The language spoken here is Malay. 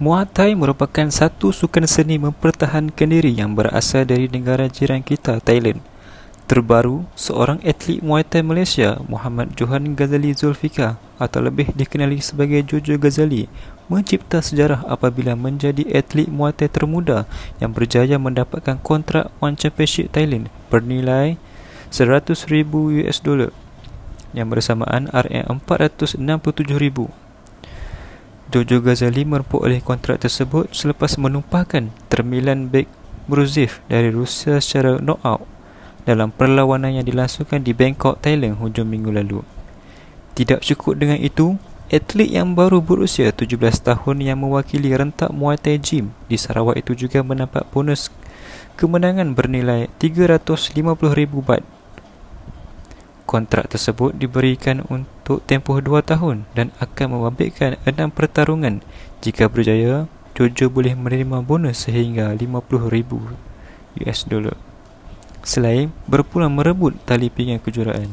Muay Thai merupakan satu sukan seni mempertahankan diri yang berasal dari negara jiran kita, Thailand. Terbaru, seorang atlet Muay Thai Malaysia, Muhammad Johan Ghazali Zulfika atau lebih dikenali sebagai Jojo Ghazali, mencipta sejarah apabila menjadi atlet Muay Thai termuda yang berjaya mendapatkan kontrak One Championship Thailand bernilai 100,000 US dollar yang bersamaan RM467,000. Jojo Ghazali merupuk oleh kontrak tersebut selepas menumpahkan termilan Beg Bruzif dari Rusia secara knockout dalam perlawanan yang dilangsungkan di Bangkok, Thailand hujung minggu lalu. Tidak cukup dengan itu, atlet yang baru berusia 17 tahun yang mewakili rentak Muay Thai Gym di Sarawak itu juga mendapat bonus kemenangan bernilai 350,000 baht. Kontrak tersebut diberikan untuk untuk tempoh dua tahun dan akan membabitkan enam pertarungan. Jika berjaya, Jojo boleh menerima bonus sehingga lima puluh ribu US dollar. Selain berpulang merebut tali pinggang kejuaraan.